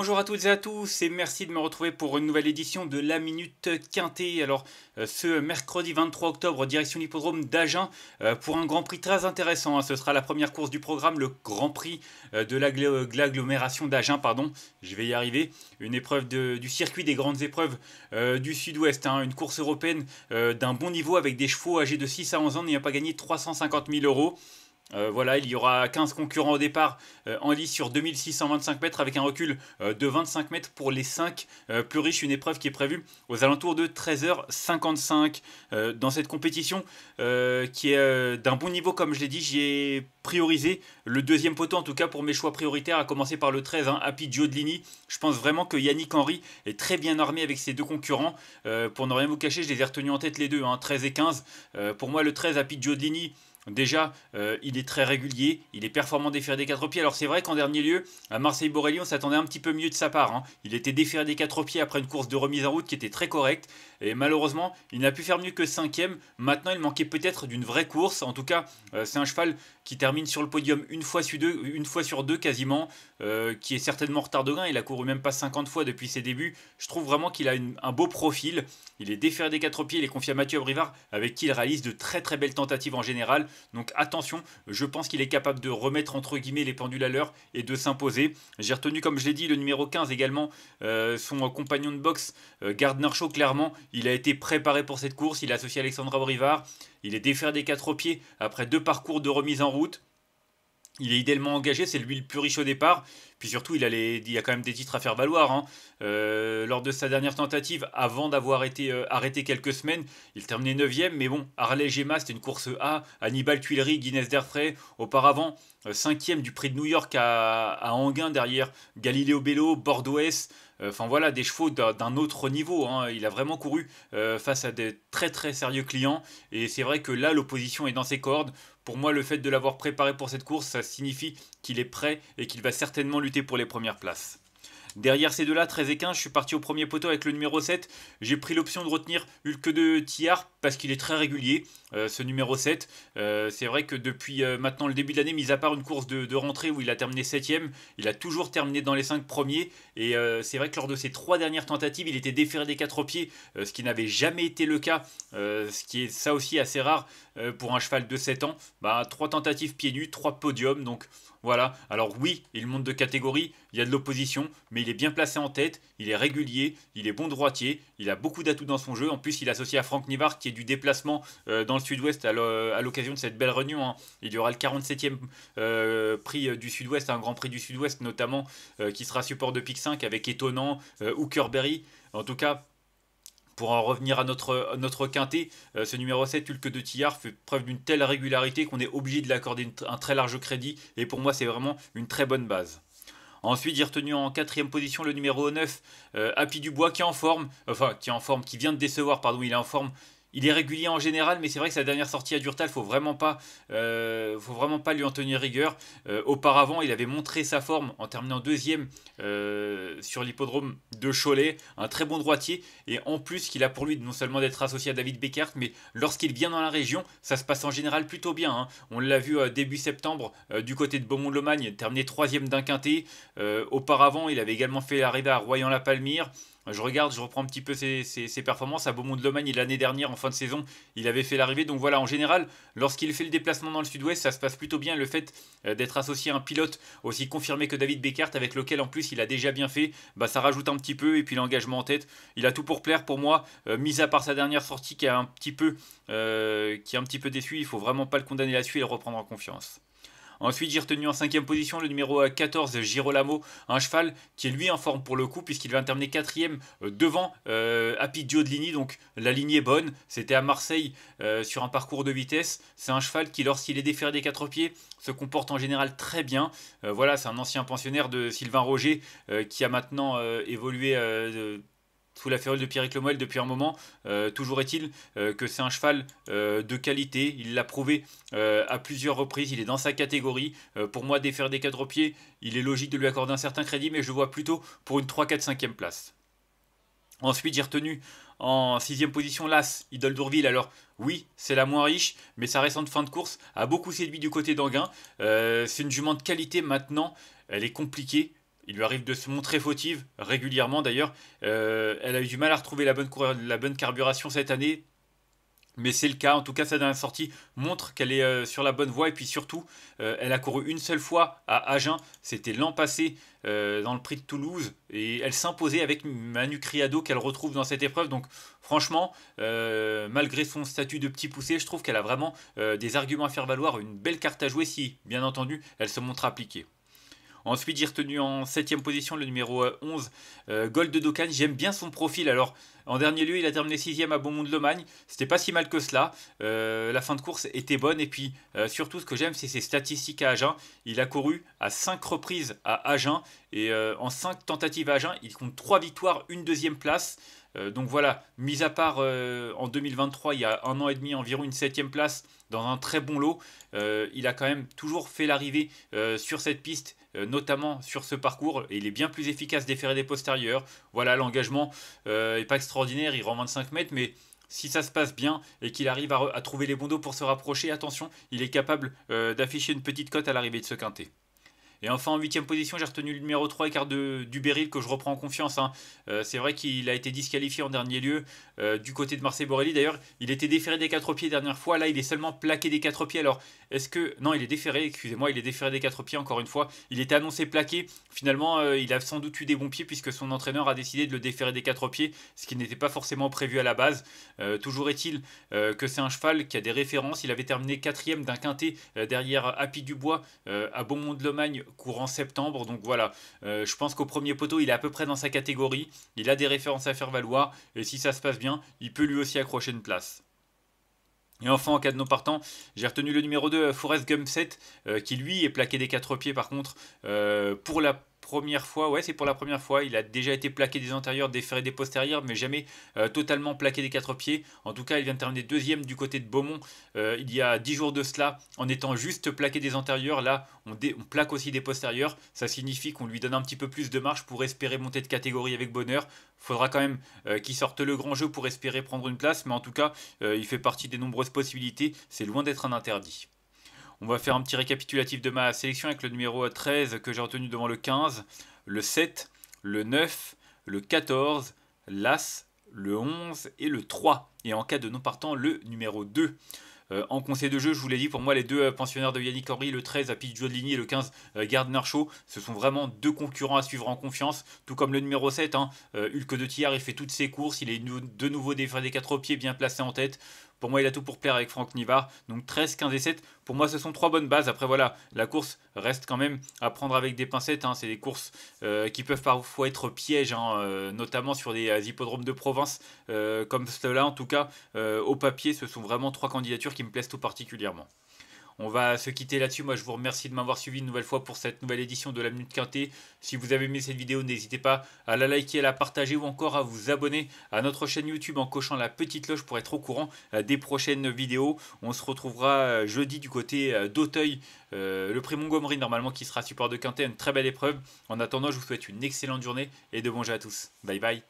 Bonjour à toutes et à tous et merci de me retrouver pour une nouvelle édition de La Minute Quintée. Alors euh, ce mercredi 23 octobre, direction l'hippodrome d'Agen euh, pour un Grand Prix très intéressant. Hein. Ce sera la première course du programme, le Grand Prix euh, de l'agglomération d'Agen, pardon, je vais y arriver. Une épreuve du circuit des grandes épreuves du sud-ouest, hein. une course européenne d'un bon niveau avec des chevaux âgés de 6 à 11 ans n'ayant pas gagné 350 000 euros. Euh, voilà, il y aura 15 concurrents au départ euh, en lice sur 2625 mètres avec un recul euh, de 25 mètres pour les 5 plus riches, une épreuve qui est prévue aux alentours de 13h55 dans cette compétition qui est d'un bon niveau comme je l'ai dit, j'ai priorisé le deuxième poteau en tout cas pour mes choix prioritaires à commencer par le 13, hein, Happy Je pense vraiment que Yannick Henry est très bien armé avec ses deux concurrents. pour ne rien vous cacher, je les ai retenus en tête les deux, 13 hein, et 15. pour moi le 13, Happy Giodlini Déjà, euh, il est très régulier, il est performant déféré des quatre pieds. Alors c'est vrai qu'en dernier lieu, à Marseille-Borelli, on s'attendait un petit peu mieux de sa part. Hein. Il était déféré des quatre pieds après une course de remise en route qui était très correcte. Et malheureusement, il n'a pu faire mieux que cinquième. Maintenant, il manquait peut-être d'une vraie course. En tout cas, euh, c'est un cheval qui termine sur le podium une fois sur deux, quasiment, euh, qui est certainement en retard de gain. Il a couru même pas 50 fois depuis ses débuts. Je trouve vraiment qu'il a un beau profil. Il est déféré des quatre pieds, il est confié à Mathieu Brivard, avec qui il réalise de très très belles tentatives en général. Donc attention, je pense qu'il est capable de remettre entre guillemets les pendules à l'heure et de s'imposer. J'ai retenu, comme je l'ai dit, le numéro 15 également, euh, son compagnon de boxe, euh, Gardner Shaw, clairement, il a été préparé pour cette course. Il a associé Alexandra Brivard. Il est défaire des quatre pieds après deux parcours de remise en route. Il est idéalement engagé, c'est lui le plus riche au départ. Puis surtout, il a, les, il a quand même des titres à faire valoir. Hein. Euh, lors de sa dernière tentative, avant d'avoir été euh, arrêté quelques semaines, il terminait 9ème. Mais bon, harley gemma c'était une course A. Hannibal Tuileries, Guinness d'Erfray. Auparavant, 5ème euh, du prix de New York à, à derrière Galileo Bello, Bordeaux-S. Enfin voilà, des chevaux d'un autre niveau. Hein. Il a vraiment couru face à des très très sérieux clients. Et c'est vrai que là, l'opposition est dans ses cordes. Pour moi, le fait de l'avoir préparé pour cette course, ça signifie qu'il est prêt et qu'il va certainement lutter pour les premières places. Derrière ces deux-là, 13 et 15, je suis parti au premier poteau avec le numéro 7. J'ai pris l'option de retenir Hulk de Tillard parce qu'il est très régulier, euh, ce numéro 7. Euh, c'est vrai que depuis euh, maintenant le début de l'année, mis à part une course de, rentrée où il a terminé 7ème, il a toujours terminé dans les 5 premiers. Et c'est vrai que lors de ses 3 dernières tentatives, il était déféré des 4 pieds, ce qui n'avait jamais été le cas, ce qui est ça aussi assez rare pour un cheval de 7 ans. Bah, 3 tentatives pieds nus, 3 podiums, donc voilà, alors oui, il monte de catégorie, il y a de l'opposition, mais il est bien placé en tête, il est régulier, il est bon droitier, il a beaucoup d'atouts dans son jeu. En plus, il est associé à Franck Nivard qui est du déplacement euh, dans le sud-ouest à l'occasion de cette belle réunion. Hein. Il y aura le 47e euh, prix euh, du sud-ouest, un grand prix du sud-ouest notamment, qui sera support de PIC 5 avec Étonnant Hookerberry. En tout cas, pour en revenir à notre, quintet, euh, ce numéro 7, Hulk de Tillard, fait preuve d'une telle régularité qu'on est obligé de l'accorder un très large crédit, et pour moi c'est vraiment une très bonne base. Ensuite, j'ai retenu en quatrième position le numéro 9, euh, Happy Dubois, qui est en forme, enfin qui est en forme, qui vient de décevoir, pardon, il est en forme, il est régulier en général, mais c'est vrai que sa dernière sortie à Durtal, il ne euh, faut vraiment pas lui en tenir rigueur. Euh, auparavant, il avait montré sa forme en terminant deuxième euh, sur l'hippodrome de Cholet, un très bon droitier, et en plus qu'il a pour lui non seulement d'être associé à David Beckert, mais lorsqu'il vient dans la région, ça se passe en général plutôt bien. Hein. On l'a vu début septembre du côté de Beaumont-Lomagne, terminé troisième d'un quintet. auparavant, il avait également fait l'arrivée à Royan-la-Palmyre. Je regarde, je reprends un petit peu ses, performances. À Beaumont de Lomagne, l'année dernière, en fin de saison, il avait fait l'arrivée. Donc voilà, en général, lorsqu'il fait le déplacement dans le sud-ouest, ça se passe plutôt bien. Le fait euh, d'être associé à un pilote aussi confirmé que David Beckert, avec lequel en plus il a déjà bien fait, bah, ça rajoute un petit peu. Et puis l'engagement en tête, il a tout pour plaire pour moi, euh, mis à part sa dernière sortie qui a un petit peu, euh, qui est un petit peu déçu. Il faut vraiment pas le condamner là-dessus et le reprendre en confiance. Ensuite, j'ai retenu en cinquième position le numéro 14, euh, Girolamo, un cheval qui est lui en forme pour le coup, puisqu'il va terminer quatrième euh, devant euh, Apidio de Giodlini. Donc la ligne est bonne. C'était à Marseille sur un parcours de vitesse. C'est un cheval qui, lorsqu'il est déféré des quatre pieds, se comporte en général très bien. voilà, c'est un ancien pensionnaire de Sylvain Roger qui a maintenant évolué sous la férule de Pierre Lemoel depuis un moment. Euh, toujours est-il euh, que c'est un cheval euh, de qualité. Il l'a prouvé à plusieurs reprises. Il est dans sa catégorie. pour moi, défaire des quatre pieds, il est logique de lui accorder un certain crédit, mais je vois plutôt pour une 3, 4, 5e place. Ensuite, j'ai retenu en sixième position l'As, Idole d'Ourville. Alors oui, c'est la moins riche, mais sa récente fin de course a beaucoup séduit du côté d'Anguin. c'est une jument de qualité maintenant. Elle est compliquée. Il lui arrive de se montrer fautive régulièrement d'ailleurs. Euh, elle a eu du mal à retrouver la bonne, la bonne carburation cette année. Mais c'est le cas, en tout cas sa dernière sortie montre qu'elle est euh, sur la bonne voie et puis surtout euh, elle a couru une seule fois à Agen, c'était l'an passé dans le prix de Toulouse et elle s'imposait avec Manu Criado qu'elle retrouve dans cette épreuve donc franchement malgré son statut de petit poussé je trouve qu'elle a vraiment des arguments à faire valoir, une belle carte à jouer si bien entendu elle se montre appliquée. Ensuite, j'ai retenu en 7ème position le numéro 11, euh, euh, Gold de Docan J'aime bien son profil. Alors, en dernier lieu, il a terminé 6ème à Beaumont de Lomagne. C'était pas si mal que cela. Euh, la fin de course était bonne. Et puis, surtout, ce que j'aime, c'est ses statistiques à Agen. Il a couru à 5 reprises à Agen. Et en 5 tentatives à Agen, il compte 3 victoires, une deuxième place. Euh, donc voilà, mis à part euh, en 2023, il y a un an et demi environ, une septième place dans un très bon lot. Euh, il a quand même toujours fait l'arrivée sur cette piste, notamment sur ce parcours. Et il est bien plus efficace des des postérieurs. Voilà, l'engagement n'est pas extraordinaire, il rend 25 mètres, mais si ça se passe bien et qu'il arrive à, à, trouver les bons dos pour se rapprocher, attention, il est capable d'afficher une petite cote à l'arrivée de ce quintet. Et enfin en huitième position, j'ai retenu le numéro 3 écart de Duberil que je reprends en confiance. Hein. Euh, c'est vrai qu'il a été disqualifié en dernier lieu euh, du côté de Marseille Borelli. D'ailleurs, il était déféré des quatre pieds dernière fois. Là, il est seulement plaqué des quatre pieds. Alors, est-ce que non, il est déféré. Excusez-moi, il est déféré des quatre pieds. Encore une fois, il était annoncé plaqué. Finalement, euh, il a sans doute eu des bons pieds puisque son entraîneur a décidé de le déférer des quatre pieds, ce qui n'était pas forcément prévu à la base. toujours est-il que c'est un cheval qui a des références. Il avait terminé quatrième d'un quintet derrière Happy Dubois à Beaumont de Lomagne courant septembre. Donc voilà, euh, je pense qu'au premier poteau, il est à peu près dans sa catégorie. Il a des références à faire valoir. Et si ça se passe bien, il peut lui aussi accrocher une place. Et enfin, en cas de non partant, j'ai retenu le numéro 2, euh, Forest Gumset, euh, qui lui est plaqué des quatre pieds par contre pour la première fois, ouais, c'est pour la première fois. Il a déjà été plaqué des antérieurs, des des postérieurs, mais jamais euh, totalement plaqué des quatre pieds. En tout cas, il vient de terminer deuxième du côté de Beaumont euh, il y a dix jours de cela, en étant juste plaqué des antérieurs. Là, on, plaque aussi des postérieurs. Ça signifie qu'on lui donne un petit peu plus de marche pour espérer monter de catégorie avec bonheur. Faudra quand même euh, qu'il sorte le grand jeu pour espérer prendre une place, mais en tout cas, il fait partie des nombreuses possibilités. C'est loin d'être un interdit. On va faire un petit récapitulatif de ma sélection avec le numéro 13 que j'ai retenu devant le 15, le 7, le 9, le 14, l'As, le 11 et le 3. Et en cas de non partant, le numéro 2. Euh, en conseil de jeu, je vous l'ai dit, pour moi, les deux euh, pensionnaires de Yannick Henry, le 13 à Joe et le 15 Gardner Shaw, ce sont vraiment deux concurrents à suivre en confiance, tout comme le numéro 7, hein. euh, Hulk de Tillard, il fait toutes ses courses, il est de nouveau des, des quatre pieds bien placé en tête. Pour moi, il a tout pour plaire avec Franck Nivard. Donc 13, 15 et 7, pour moi, ce sont trois bonnes bases. Après, voilà, la course reste quand même à prendre avec des pincettes. Hein. C'est des courses euh, qui peuvent parfois être pièges, hein, euh, notamment sur des euh, hippodromes de province comme cela. En tout cas, au papier, ce sont vraiment trois candidatures qui me plaisent tout particulièrement. On va se quitter là-dessus. Moi, je vous remercie de m'avoir suivi une nouvelle fois pour cette nouvelle édition de la Minute Quintée. Si vous avez aimé cette vidéo, n'hésitez pas à la liker, à la partager ou encore à vous abonner à notre chaîne YouTube en cochant la petite cloche pour être au courant euh, des prochaines vidéos. On se retrouvera euh, jeudi du côté euh, d'Auteuil, le prix Montgomery normalement qui sera support de Quintet. Une très belle épreuve. En attendant, je vous souhaite une excellente journée et de bons jeux à tous. Bye bye.